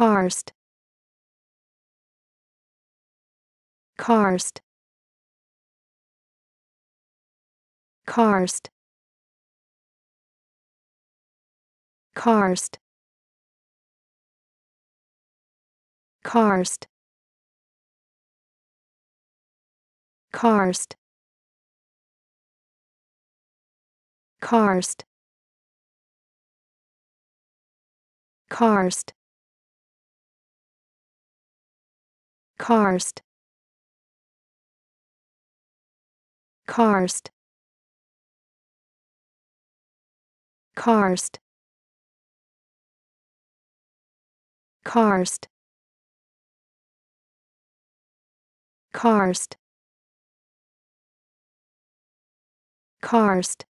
karst karst karst karst karst karst karst karst karst karst karst karst karst karst